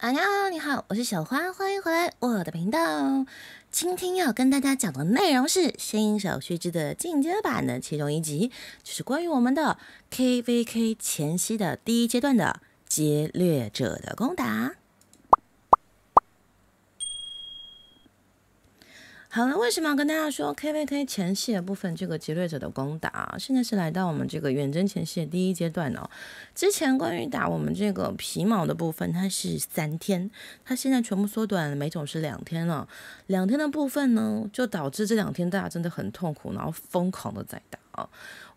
哎好，你好，我是小花，欢迎回来我的频道。今天要跟大家讲的内容是《新手须知》的进阶版的其中一集，就是关于我们的 KVK 前夕的第一阶段的劫掠者的攻打。好了，为什么要跟大家说 KVK 前戏的部分？这个劫掠者的攻打，现在是来到我们这个远征前戏的第一阶段哦。之前关于打我们这个皮毛的部分，它是三天，它现在全部缩短，每种是两天了。两天的部分呢，就导致这两天大家真的很痛苦，然后疯狂的在打啊。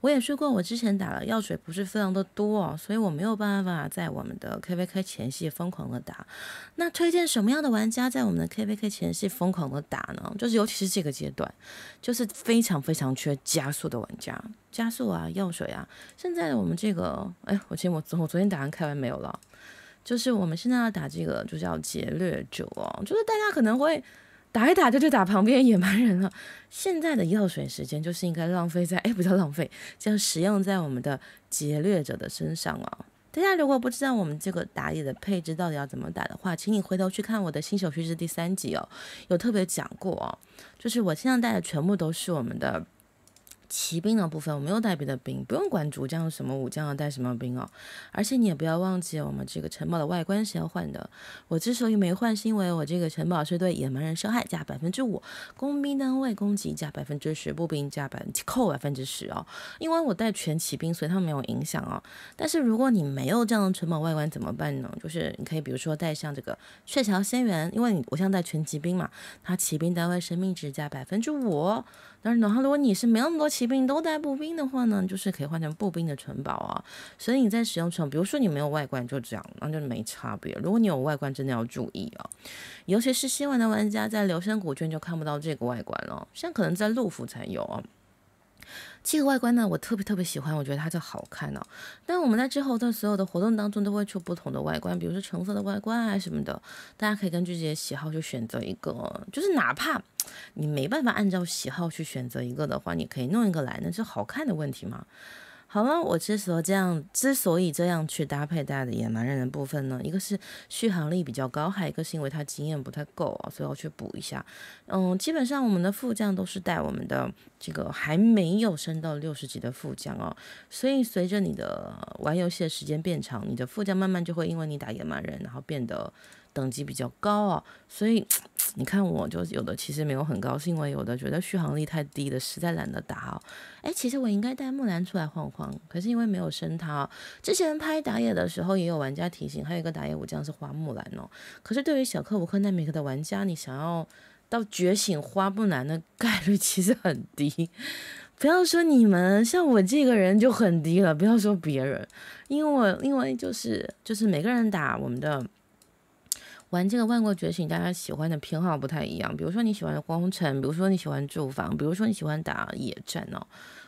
我也说过，我之前打了药水不是非常的多，所以我没有办法在我们的 KVK 前戏疯狂的打。那推荐什么样的玩家在我们的 KVK 前戏疯狂的打呢？就是尤其是这个阶段，就是非常非常缺加速的玩家，加速啊，药水啊。现在的我们这个，哎，我今天我我昨天打完开完没有了。就是我们现在要打这个，就叫劫掠者哦，就是大家可能会。打一打就去打旁边野蛮人了。现在的药水时间就是应该浪费在，哎，不叫浪费，叫使用在我们的劫掠者的身上啊。大家如果不知道我们这个打野的配置到底要怎么打的话，请你回头去看我的新手叙事第三集哦，有特别讲过哦，就是我现在带的全部都是我们的。骑兵的部分我没有带别的兵，不用管主将什么武将要带什么兵哦。而且你也不要忘记，我们这个城堡的外观是要换的。我之所以没换，是因为我这个城堡是对野蛮人伤害加百分之五，工兵单位攻击加百分之十，步兵加百扣百分之十哦。因为我带全骑兵，所以它没有影响哦。但是如果你没有这样的城堡外观怎么办呢？就是你可以比如说带上这个鹊桥仙缘，因为你我现在带全骑兵嘛，它骑兵单位生命值加百分之五。但是然后如果你是没有那么多骑，骑兵都带步兵的话呢，就是可以换成步兵的城堡啊。所以你在使用城，比如说你没有外观，就这样，那就没差别。如果你有外观，真的要注意啊，尤其是新玩的玩家，在流声古卷就看不到这个外观了，像可能在陆府才有啊。这个外观呢，我特别特别喜欢，我觉得它就好看呢。但是我们在之后的所有的活动当中都会出不同的外观，比如说橙色的外观啊什么的，大家可以根据自己的喜好去选择一个。就是哪怕你没办法按照喜好去选择一个的话，你可以弄一个来，那是好看的问题嘛。好了，我之所以这样，之所以这样去搭配家的野蛮人的部分呢，一个是续航力比较高，还有一个是因为他经验不太够啊，所以我去补一下。嗯，基本上我们的副将都是带我们的这个还没有升到六十级的副将哦，所以随着你的玩游戏的时间变长，你的副将慢慢就会因为你打野蛮人，然后变得。等级比较高哦，所以你看我就有的其实没有很高兴，因为有的觉得续航力太低的，实在懒得打哦。哎，其实我应该带木兰出来晃晃，可是因为没有升它。之前拍打野的时候也有玩家提醒，还有一个打野武将是花木兰哦。可是对于小克五克奈米克的玩家，你想要到觉醒花木兰的概率 其实很低。不要说你们，像我这个人就很低了。不要说别人，因为我因为就是就是每个人打我们的。玩这个《万国觉醒》，大家喜欢的偏好不太一样。比如说你喜欢工城，比如说你喜欢住房，比如说你喜欢打野战哦。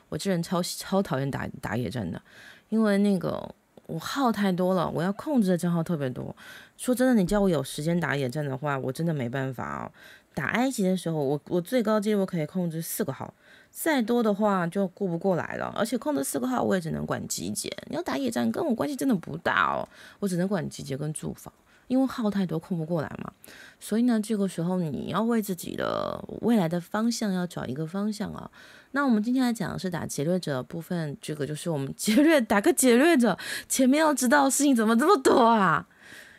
我这人超超讨厌打打野战的，因为那个我号太多了，我要控制的账号特别多。说真的，你叫我有时间打野战的话，我真的没办法哦。打埃及的时候，我我最高纪录可以控制四个号，再多的话就过不过来了。而且控制四个号，我也只能管集结。你要打野战跟我关系真的不大哦，我只能管集结跟住房。因为号太多控不过来嘛，所以呢，这个时候你要为自己的未来的方向要找一个方向啊。那我们今天来讲的是打劫掠者部分，这个就是我们劫掠打个劫掠者，前面要知道事情怎么这么多啊？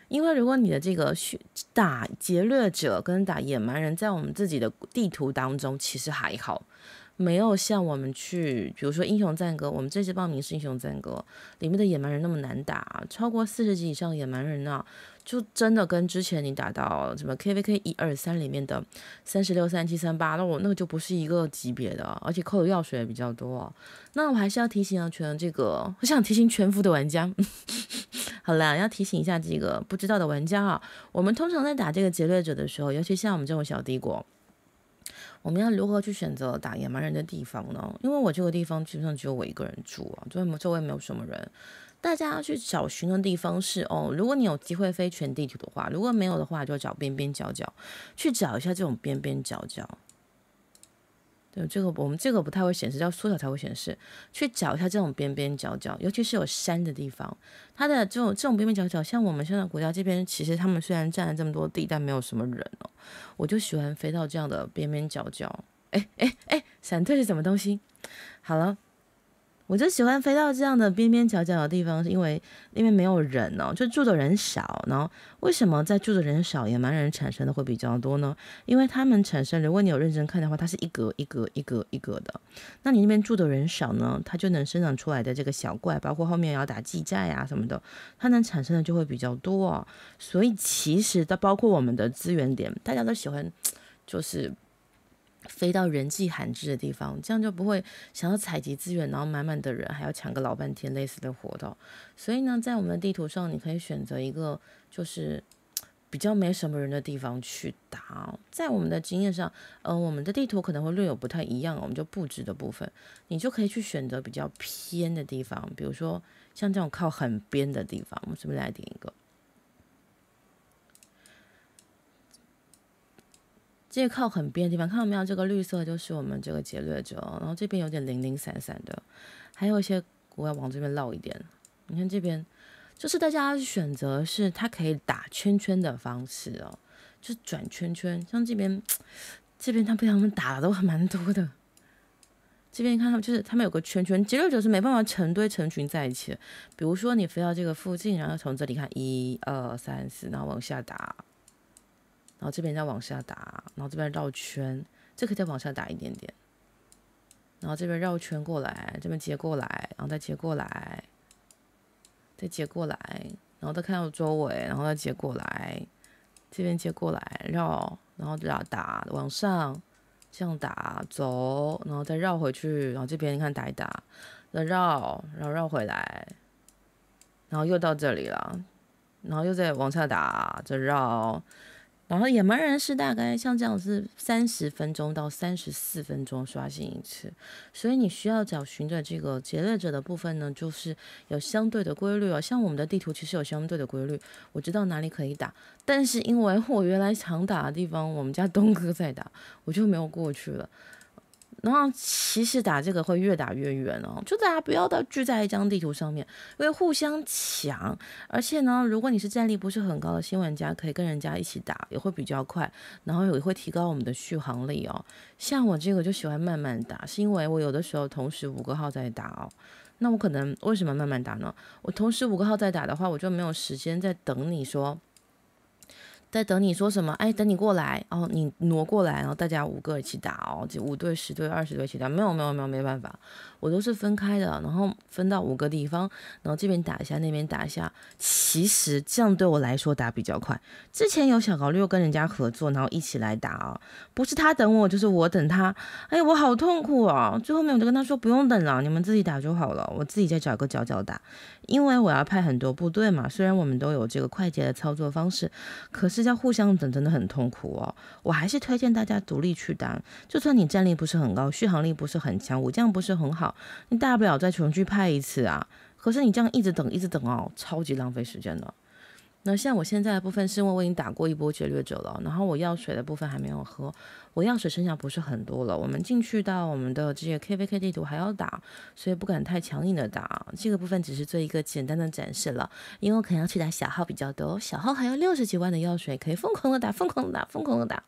因为如果你的这个打劫掠者跟打野蛮人在我们自己的地图当中其实还好，没有像我们去比如说英雄赞歌，我们这次报名是英雄赞歌里面的野蛮人那么难打，超过四十级以上野蛮人呢？就真的跟之前你打到什么 KVK 一二三里面的三十六、三七、三八，那我那个就不是一个级别的，而且扣的药水也比较多。那我还是要提醒啊，全这个，我想提醒全服的玩家，好啦，要提醒一下这个不知道的玩家啊，我们通常在打这个劫掠者的时候，尤其像我们这种小帝国。我们要如何去选择打野蛮人的地方呢？因为我这个地方基本上只有我一个人住啊，周周围没有什么人。大家要去找寻的地方是哦，如果你有机会飞全地图的话，如果没有的话，就找边边角角去找一下这种边边角角。有这个，我们这个不太会显示，要缩小才会显示。去找一下这种边边角角，尤其是有山的地方，它的这种这种边边角角，像我们现在国家这边，其实他们虽然占了这么多地，但没有什么人哦。我就喜欢飞到这样的边边角角。哎哎哎，闪退是什么东西？好了。我就喜欢飞到这样的边边角角的地方，是因为那边没有人哦，就住的人少。然后为什么在住的人少，野蛮人产生的会比较多呢？因为他们产生，如果你有认真看的话，它是一格一格一格一格的。那你那边住的人少呢，它就能生长出来的这个小怪，包括后面要打祭寨啊什么的，它能产生的就会比较多。所以其实它包括我们的资源点，大家都喜欢，就是。飞到人迹罕至的地方，这样就不会想要采集资源，然后满满的人还要抢个老半天，累死累活的。所以呢，在我们的地图上，你可以选择一个就是比较没什么人的地方去打。在我们的经验上，呃，我们的地图可能会略有不太一样，我们就布置的部分，你就可以去选择比较偏的地方，比如说像这种靠很边的地方。我们顺便来点一个。这个靠很边的地方，看到没有？这个绿色就是我们这个劫掠者，然后这边有点零零散散的，还有一些我要往这边绕一点。你看这边，就是大家选择是它可以打圈圈的方式哦，就转圈圈。像这边，这边他被他们打的都还蛮多的。这边你看，就是他们有个圈圈，劫掠者是没办法成堆成群在一起的。比如说你飞到这个附近，然后从这里看一二三四，然后往下打。然后这边再往下打，然后这边绕圈，这可以再往下打一点点。然后这边绕圈过来，这边接过来，然后再接过来，再接过来，然后再看到周围，然后再接过来，这边接过来绕，然后这样打往上，这样打走，然后再绕回去。然后这边你看打一打，再绕，然后绕回来，然后又到这里了，然后又再往下打，再绕。然后野蛮人是大概像这样是三十分钟到三十四分钟刷新一次，所以你需要找寻的这个劫掠者的部分呢，就是有相对的规律哦。像我们的地图其实有相对的规律，我知道哪里可以打，但是因为我原来常打的地方，我们家东哥在打，我就没有过去了。然后其实打这个会越打越远哦，就大家不要到聚在一张地图上面，因为互相抢。而且呢，如果你是战力不是很高的新玩家，可以跟人家一起打，也会比较快。然后也会提高我们的续航力哦。像我这个就喜欢慢慢打，是因为我有的时候同时五个号在打哦。那我可能为什么慢慢打呢？我同时五个号在打的话，我就没有时间在等你说。在等你说什么？哎，等你过来哦，你挪过来，然后大家五个一起打哦，这五队、十队、二十队一起打。没有，没有，没有，没办法，我都是分开的，然后分到五个地方，然后这边打一下，那边打一下。其实这样对我来说打比较快。之前有小高六跟人家合作，然后一起来打啊，不是他等我，就是我等他。哎呀，我好痛苦哦。最后面我就跟他说不用等了，你们自己打就好了，我自己再找一个角角打，因为我要派很多部队嘛。虽然我们都有这个快捷的操作方式，可是要互相等真的很痛苦哦。我还是推荐大家独立去打，就算你战力不是很高，续航力不是很强，武将不是很好，你大不了再重去派一次啊。可是你这样一直等一直等哦，超级浪费时间的。那像我现在的部分是因为我已经打过一波劫掠者了，然后我药水的部分还没有喝，我药水剩下不是很多了。我们进去到我们的这些 KVK 地图还要打，所以不敢太强硬的打。这个部分只是做一个简单的展示了，因为我可能要去打小号比较多，小号还要六十几万的药水，可以疯狂的打，疯狂的打，疯狂的打。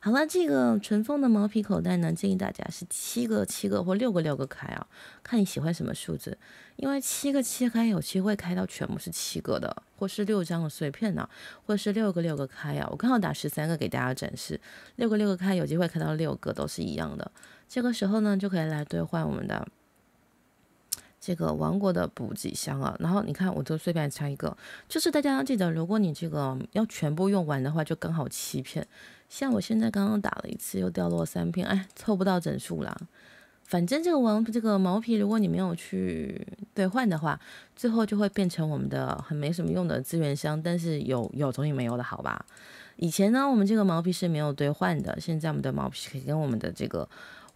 好了，这个纯风的毛皮口袋呢，建议大家是七个七个或六个六个开啊，看你喜欢什么数字。因为七个七开有机会开到全部是七个的，或是六张的碎片呢，或是六个六个开啊。我刚好打十三个给大家展示，六个六个开有机会开到六个都是一样的。这个时候呢，就可以来兑换我们的这个王国的补给箱啊。然后你看，我这个碎片差一个，就是大家要记得，如果你这个要全部用完的话，就刚好七片。像我现在刚刚打了一次，又掉落三片，哎，凑不到整数了。反正这个王这个毛皮，如果你没有去兑换的话，最后就会变成我们的很没什么用的资源箱，但是有有总比没有的好吧。以前呢，我们这个毛皮是没有兑换的，现在我们的毛皮可以跟我们的这个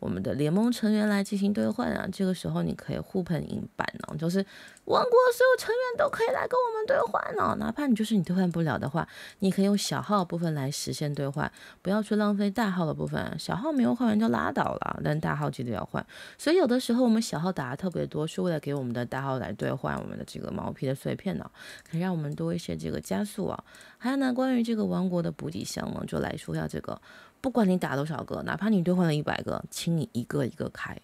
我们的联盟成员来进行兑换啊。这个时候你可以互喷银板呢，就是。王国所有成员都可以来跟我们兑换呢，哪怕你就是你兑换不了的话，你可以用小号部分来实现兑换，不要去浪费大号的部分。小号没有换完就拉倒了，但大号记得要换。所以有的时候我们小号打的特别多，是为了给我们的大号来兑换我们的这个毛皮的碎片呢，可以让我们多一些这个加速啊。还有呢，关于这个王国的补给箱呢，就来说一下这个，不管你打多少个，哪怕你兑换了一百个，请你一个一个开，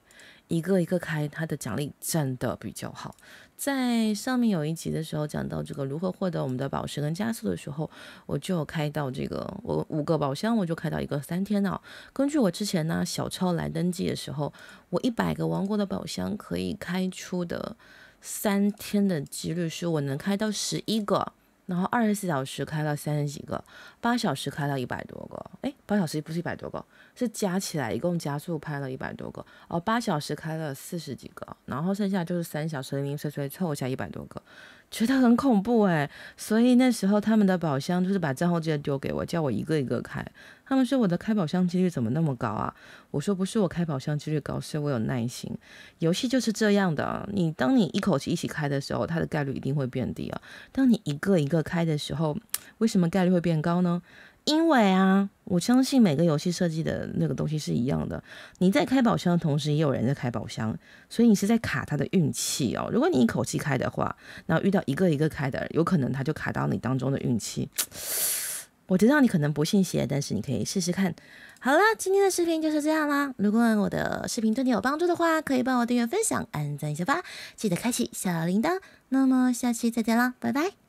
一个一个开，它的奖励真的比较好。在上面有一集的时候，讲到这个如何获得我们的宝石跟加速的时候，我就开到这个我五个宝箱，我就开到一个三天了。根据我之前呢小超来登记的时候，我一百个王国的宝箱可以开出的三天的几率是我能开到十一个。然后二十四小时开了三十几个，八小时开了一百多个。哎，八小时不是一百多个，是加起来一共加速拍了一百多个。哦，八小时开了四十几个，然后剩下就是三小时零零碎碎凑一下一百多个。觉得很恐怖哎，所以那时候他们的宝箱就是把账号直接丢给我，叫我一个一个开。他们说我的开宝箱几率怎么那么高啊？我说不是我开宝箱几率高，是我有耐心。游戏就是这样的，你当你一口气一起开的时候，它的概率一定会变低啊。当你一个一个开的时候，为什么概率会变高呢？因为啊，我相信每个游戏设计的那个东西是一样的。你在开宝箱的同时，也有人在开宝箱，所以你是在卡他的运气哦。如果你一口气开的话，那遇到一个一个开的，有可能他就卡到你当中的运气。我知道你可能不信邪，但是你可以试试看。好了，今天的视频就是这样啦。如果我的视频对你有帮助的话，可以帮我订阅、分享、按赞一下吧。记得开启小铃铛。那么下期再见啦，拜拜。